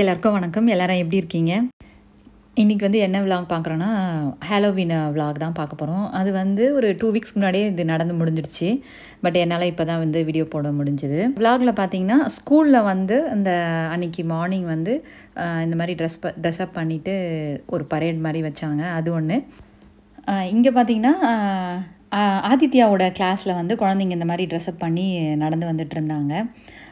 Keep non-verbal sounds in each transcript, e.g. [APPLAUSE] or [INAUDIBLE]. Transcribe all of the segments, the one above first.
எல்லாருக்கும் வணக்கம் எல்லோரும் எப்படி இருக்கீங்க இன்றைக்கி வந்து என்ன விலாக் பார்க்குறோன்னா ஹாலோவின் விலாக் தான் பார்க்க போகிறோம் அது வந்து ஒரு டூ வீக்ஸ் முன்னாடியே இது நடந்து முடிஞ்சிடுச்சு பட் என்னால் இப்போ தான் வந்து வீடியோ போட முடிஞ்சுது விலாகில் பார்த்தீங்கன்னா ஸ்கூலில் வந்து அந்த அன்னைக்கு மார்னிங் வந்து இந்த மாதிரி ட்ரெஸ் ப ட்ரெஸ்அப் பண்ணிவிட்டு ஒரு பரேட் மாதிரி வச்சாங்க அது ஒன்று இங்கே பார்த்தீங்கன்னா ஆதித்யாவோட கிளாஸில் வந்து குழந்தைங்க இந்த மாதிரி ட்ரெஸ்அப் பண்ணி நடந்து வந்துட்டு இருந்தாங்க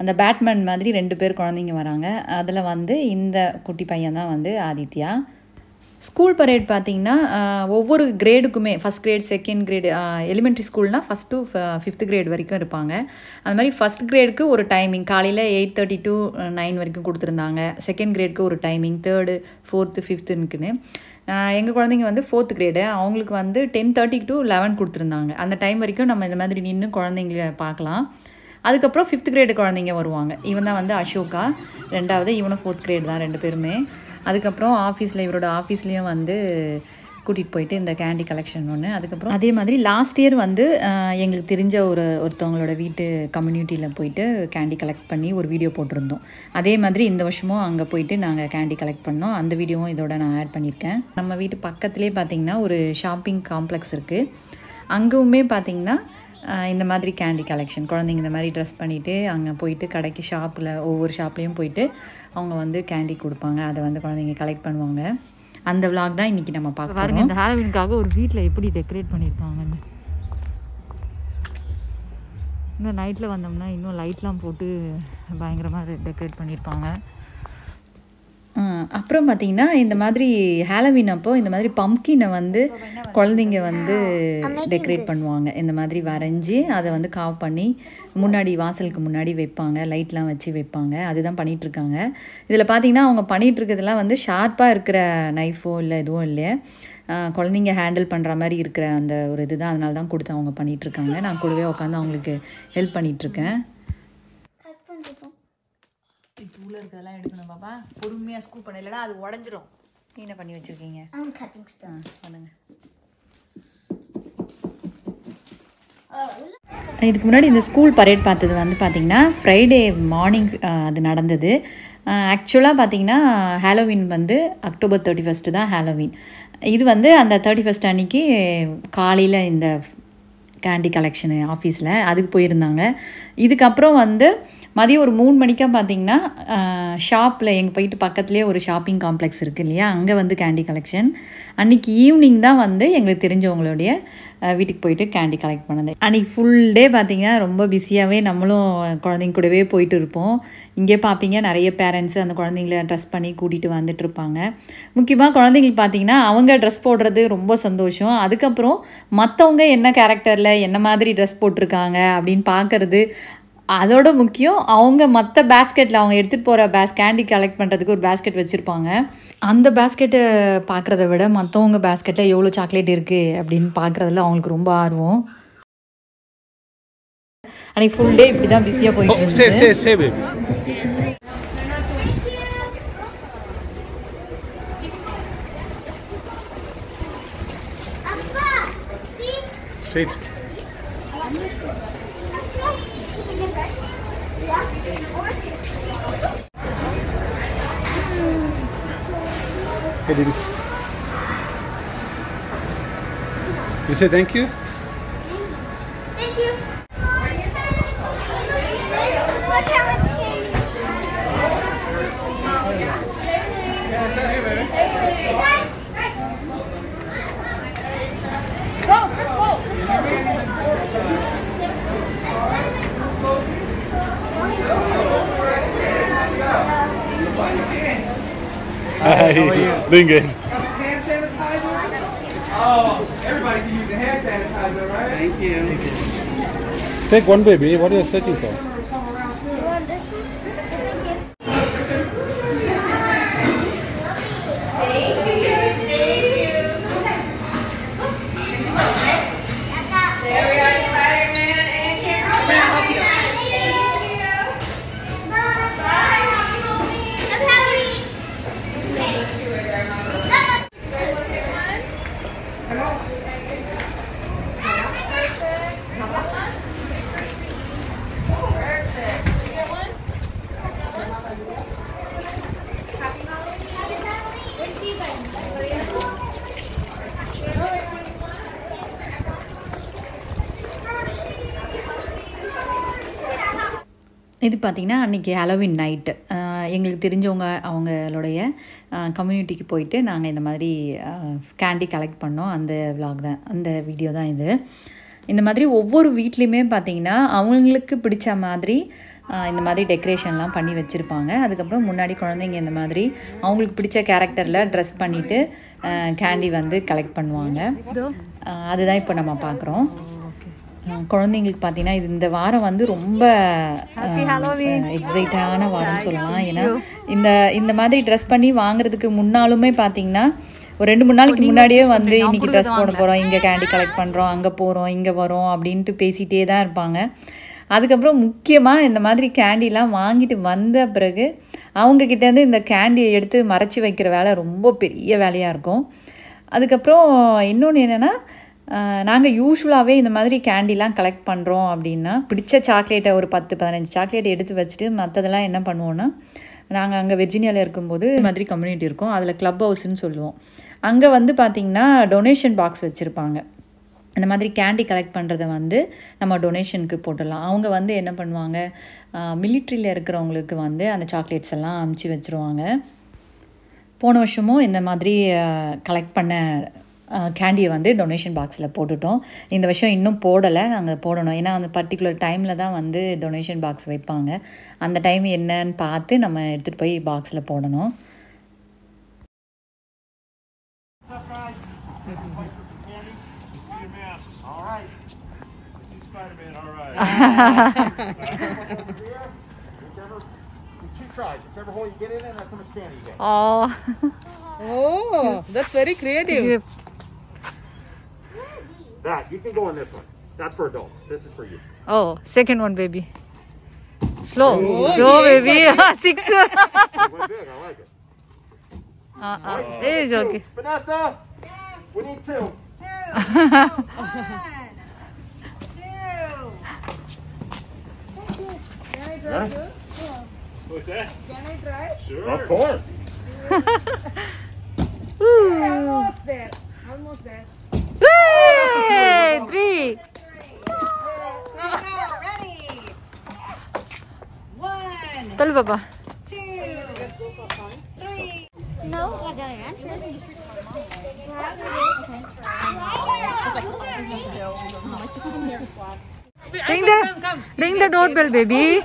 அந்த பேட்மேன் மாதிரி ரெண்டு பேர் குழந்தைங்க வராங்க அதில் வந்து இந்த குட்டி பையன் தான் வந்து ஆதித்யா ஸ்கூல் பரேட் பார்த்திங்கன்னா ஒவ்வொரு கிரேடுக்குமே first grade second grade elementary ஸ்கூல்னால் ஃபஸ்ட் டு ஃபிஃப்த் கிரேட் வரைக்கும் இருப்பாங்க அந்த மாதிரி ஃபஸ்ட் கிரேடுக்கு ஒரு டைமிங் காலையில் எயிட் தேர்ட்டி டு நைன் வரைக்கும் கொடுத்துருந்தாங்க செகண்ட் கிரேடுக்கு ஒரு டைமிங் தேர்டு ஃபோர்த்து ஃபிஃப்த்துனுக்குன்னு எங்கள் குழந்தைங்க வந்து ஃபோர்த் கிரேடு அவங்களுக்கு வந்து டென் தேர்ட்டி டு லெவன் கொடுத்துருந்தாங்க அந்த டைம் வரைக்கும் நம்ம இந்த மாதிரி நின்று குழந்தைங்கள பார்க்கலாம் அதுக்கப்புறம் ஃபிஃப்த் கிரேடு குழந்தைங்க வருவாங்க இவன் தான் வந்து அசோகா ரெண்டாவது இவனும் ஃபோர்த் கிரேடு தான் ரெண்டு பேருமே அதுக்கப்புறம் ஆஃபீஸில் இவரோட ஆஃபீஸ்லேயும் வந்து கூட்டிகிட்டு போயிட்டு இந்த கேண்டி கலெக்ஷன் ஒன்று அதுக்கப்புறம் அதே மாதிரி லாஸ்ட் இயர் வந்து எங்களுக்கு தெரிஞ்ச ஒரு ஒருத்தவங்களோட வீட்டு கம்யூனிட்டியில் போயிட்டு கேண்டி கலெக்ட் பண்ணி ஒரு வீடியோ போட்டிருந்தோம் அதே மாதிரி இந்த வருஷமும் அங்கே போயிட்டு நாங்கள் கேண்டி கலெக்ட் பண்ணோம் அந்த வீடியோவும் இதோட நான் ஆட் பண்ணியிருக்கேன் நம்ம வீட்டு பக்கத்துலேயே பார்த்திங்கன்னா ஒரு ஷாப்பிங் காம்ப்ளெக்ஸ் இருக்குது அங்கேவுமே பார்த்திங்கன்னா இந்த மாதிரி கேண்டி கலெக்ஷன் குழந்தைங்க இந்த மாதிரி ட்ரெஸ் பண்ணிவிட்டு அங்கே போயிட்டு கடைக்கு ஷாப்பில் ஒவ்வொரு ஷாப்லேயும் போயிட்டு அவங்க வந்து கேண்டி கொடுப்பாங்க அதை வந்து குழந்தைங்க கலெக்ட் பண்ணுவாங்க அந்த விளாக் தான் இன்றைக்கி நம்ம பார்க்க பாருங்கள் இந்த ஹாலோவின்காக ஒரு வீட்டில் எப்படி டெக்கரேட் பண்ணியிருப்பாங்கன்னு இன்னும் நைட்டில் வந்தோம்னா இன்னும் லைட்லாம் போட்டு பயங்கரமாக டெக்கரேட் பண்ணியிருப்பாங்க அப்புறம் பார்த்தீங்கன்னா இந்த மாதிரி ஹேலவீன் அப்போ இந்த மாதிரி பம்கினை வந்து குழந்தைங்க வந்து டெக்கரேட் பண்ணுவாங்க இந்த மாதிரி வரைஞ்சி அதை வந்து காவ் பண்ணி முன்னாடி வாசலுக்கு முன்னாடி வைப்பாங்க லைட்லாம் வச்சு வைப்பாங்க அதுதான் பண்ணிகிட்ருக்காங்க இதில் பார்த்தீங்கன்னா அவங்க பண்ணிகிட்ருக்கிறதுலாம் வந்து ஷார்ப்பாக இருக்கிற நைஃபோ இல்லை எதுவும் இல்லையே குழந்தைங்க ஹேண்டில் பண்ணுற மாதிரி இருக்கிற அந்த ஒரு இதுதான் அதனால தான் கொடுத்து அவங்க பண்ணிகிட்ருக்காங்க நான் கூடவே உட்காந்து அவங்களுக்கு ஹெல்ப் பண்ணிகிட்ருக்கேன் உள்ளே இருக்கிறதெல்லாம் எடுக்கணும் பாப்பா பொறுமையாக ஸ்கூப் பண்ண இல்லைனா அது உடஞ்சிரும் நீ என்ன பண்ணி வச்சுருக்கீங்க பண்ணுங்க இதுக்கு முன்னாடி இந்த ஸ்கூல் பரேட் பார்த்தது வந்து பார்த்திங்கன்னா ஃப்ரைடே மார்னிங் அது நடந்தது ஆக்சுவலாக பார்த்திங்கன்னா ஹாலோவின் வந்து அக்டோபர் தேர்ட்டி ஃபஸ்ட்டு தான் ஹாலோவின் இது வந்து அந்த தேர்ட்டி ஃபஸ்ட் அன்னைக்கு காலையில் இந்த கேண்டி கலெக்ஷனு ஆஃபீஸில் அதுக்கு போயிருந்தாங்க இதுக்கப்புறம் வந்து மதியம் ஒரு மூணு மணிக்காக பார்த்தீங்கன்னா ஷாப்பில் எங்கள் போயிட்டு பக்கத்துலேயே ஒரு ஷாப்பிங் காம்ப்ளெக்ஸ் இருக்குது இல்லையா அங்கே வந்து கேண்டி கலெக்ஷன் அன்றைக்கி ஈவினிங் தான் வந்து எங்களுக்கு தெரிஞ்சவங்களுடைய வீட்டுக்கு போயிட்டு கேண்டி கலெக்ட் பண்ணது அன்றைக்கி ஃபுல் டே பார்த்திங்கன்னா ரொம்ப பிஸியாகவே நம்மளும் குழந்தைங்க கூடவே போயிட்டு இருப்போம் இங்கே பார்ப்பீங்க நிறைய பேரண்ட்ஸ் அந்த குழந்தைங்கள ட்ரெஸ் பண்ணி கூட்டிகிட்டு வந்துட்டு இருப்பாங்க முக்கியமாக குழந்தைங்களுக்கு பார்த்தீங்கன்னா அவங்க ட்ரெஸ் போடுறது ரொம்ப சந்தோஷம் அதுக்கப்புறம் மற்றவங்க என்ன கேரக்டரில் என்ன மாதிரி ட்ரெஸ் போட்டிருக்காங்க அப்படின்னு பார்க்குறது அதோட முக்கியம் அவங்க மற்ற பேஸ்கெட்டில் அவங்க எடுத்துகிட்டு போகிற பேஸ் கேண்டி கலெக்ட் பண்ணுறதுக்கு ஒரு பேஸ்கெட் வச்சுருப்பாங்க அந்த பேஸ்கெட்டை பார்க்குறத விட மற்றவங்க பேஸ்கெட்டில் எவ்வளோ சாக்லேட் இருக்குது அப்படின்னு பார்க்குறதுல அவங்களுக்கு ரொம்ப ஆர்வம் அன்னைக்கு ஃபுல் டே இப்படி தான் பிஸியாக oh, போயிட்டு Straight. Hey, You say thank you? [LAUGHS] Been good. hand sanitizer? Oh, everybody can use a hand sanitizer, right? Thank you. Take one, baby. What are you searching for? இது பார்த்திங்கன்னா அன்றைக்கி ஹலோவின் night எங்களுக்கு தெரிஞ்சவங்க அவங்களுடைய கம்யூனிட்டிக்கு போயிட்டு நாங்கள் இந்த மாதிரி கேண்டி கலெக்ட் பண்ணோம் அந்த விளாக் தான் அந்த வீடியோ தான் இது இந்த மாதிரி ஒவ்வொரு வீட்லேயுமே பார்த்திங்கன்னா அவங்களுக்கு பிடிச்ச மாதிரி இந்த மாதிரி டெக்கரேஷன்லாம் பண்ணி வச்சுருப்பாங்க அதுக்கப்புறம் முன்னாடி குழந்தைங்க இந்த மாதிரி அவங்களுக்கு பிடிச்ச கேரக்டரில் ட்ரெஸ் பண்ணிவிட்டு கேண்டி வந்து கலெக்ட் பண்ணுவாங்க அதுதான் இப்போ நம்ம பார்க்குறோம் குழந்தைங்களுக்கு பார்த்தீங்கன்னா இது இந்த வாரம் வந்து ரொம்ப எக்ஸைட்டான வாரம் சொல்லலாம் ஏன்னா இந்த இந்த மாதிரி ட்ரெஸ் பண்ணி வாங்குறதுக்கு முன்னாலுமே பார்த்தீங்கன்னா ஒரு ரெண்டு மூணு நாளைக்கு oh, முன்னாடியே வந்து இன்னைக்கு ட்ரெஸ் போட போகிறோம் இங்கே கேண்டி கலெக்ட் பண்ணுறோம் அங்கே போகிறோம் இங்கே வரோம் அப்படின்ட்டு பேசிகிட்டே தான் இருப்பாங்க அதுக்கப்புறம் முக்கியமாக இந்த மாதிரி கேண்டிலாம் வாங்கிட்டு வந்த பிறகு அவங்கக்கிட்டேருந்து இந்த கேண்டியை எடுத்து மறைச்சி வைக்கிற வேலை ரொம்ப பெரிய வேலையாக இருக்கும் அதுக்கப்புறம் இன்னொன்று என்னென்னா நாங்கள் யூஸ்வலாகவே இந்த மாதிரி கேண்டிலாம் கலெக்ட் பண்ணுறோம் அப்படின்னா பிடிச்ச சாக்லேட்டை ஒரு பத்து பதினஞ்சு சாக்லேட் எடுத்து வச்சுட்டு மற்றதெல்லாம் என்ன பண்ணுவோன்னா நாங்கள் அங்கே வெர்ஜினியாவில் இருக்கும்போது இந்த மாதிரி கம்யூனிட்டி இருக்கும் அதில் க்ளப் ஹவுஸ்னு சொல்லுவோம் அங்கே வந்து பார்த்திங்கன்னா டொனேஷன் பாக்ஸ் வச்சுருப்பாங்க இந்த மாதிரி கேண்டி கலெக்ட் பண்ணுறத வந்து நம்ம டொனேஷனுக்கு போட்டுடலாம் அவங்க வந்து என்ன பண்ணுவாங்க மிலிட்ரியில் இருக்கிறவங்களுக்கு வந்து அந்த சாக்லேட்ஸ் எல்லாம் அமுச்சு வச்சுருவாங்க போன வருஷமும் இந்த மாதிரி கலெக்ட் பண்ண கேண்டியை வந்து டொனேஷன் பாக்ஸில் போட்டுட்டோம் இந்த விஷயம் இன்னும் போடலை நாங்கள் போடணும் ஏன்னா அந்த பர்டிகுலர் டைமில் தான் வந்து டொனேஷன் பாக்ஸ் வைப்பாங்க அந்த டைம் என்னன்னு பார்த்து நம்ம எடுத்துகிட்டு போய் பாக்ஸில் போடணும் Oh, oh, that's very creative. That, you can go on this one. That's for adults. This is for you. Oh, second one, baby. Slow. Oh, Slow, baby. [LAUGHS] Ah, six. went big. I like it. Uh, uh, uh, it is okay. Vanessa, yeah. we need two. Two. one. Two. Can I drive? yeah. What's that? Can I drive? Sure. Of course. [LAUGHS] almost there. Almost there. चल बाबा Ring the ring the doorbell, baby.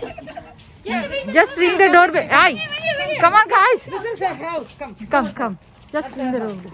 Just ring the doorbell. hey Come on, guys. This is a house. Come. Come, come. Just ring the doorbell.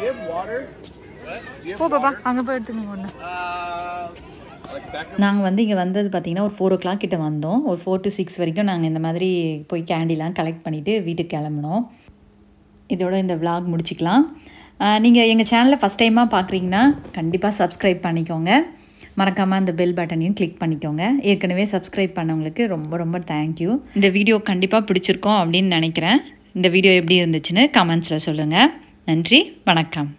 போ அங்கே போய் எடுத்துக்கோங்க ஒன்று uh, நாங்கள் வந்து இங்கே வந்தது பார்த்திங்கன்னா ஒரு ஃபோர் ஓ கிளாக் கிட்ட வந்தோம் ஒரு ஃபோர் டு சிக்ஸ் வரைக்கும் நாங்கள் இந்த மாதிரி போய் கேண்டிலாம் கலெக்ட் பண்ணிவிட்டு வீட்டுக்கு கிளம்பினோம் இதோட இந்த விளாக் முடிச்சுக்கலாம் uh, நீங்கள் எங்கள் சேனலில் ஃபஸ்ட் டைமாக பார்க்குறீங்கன்னா கண்டிப்பாக சப்ஸ்கிரைப் பண்ணிக்கோங்க மறக்காமல் அந்த பெல் பட்டனையும் கிளிக் பண்ணிக்கோங்க ஏற்கனவே சப்ஸ்கிரைப் பண்ணவங்களுக்கு ரொம்ப ரொம்ப தேங்க்யூ இந்த வீடியோ கண்டிப்பாக பிடிச்சிருக்கோம் அப்படின்னு நினைக்கிறேன் இந்த வீடியோ எப்படி இருந்துச்சுன்னு கமெண்ட்ஸில் சொல்லுங்கள் நன்றி வணக்கம்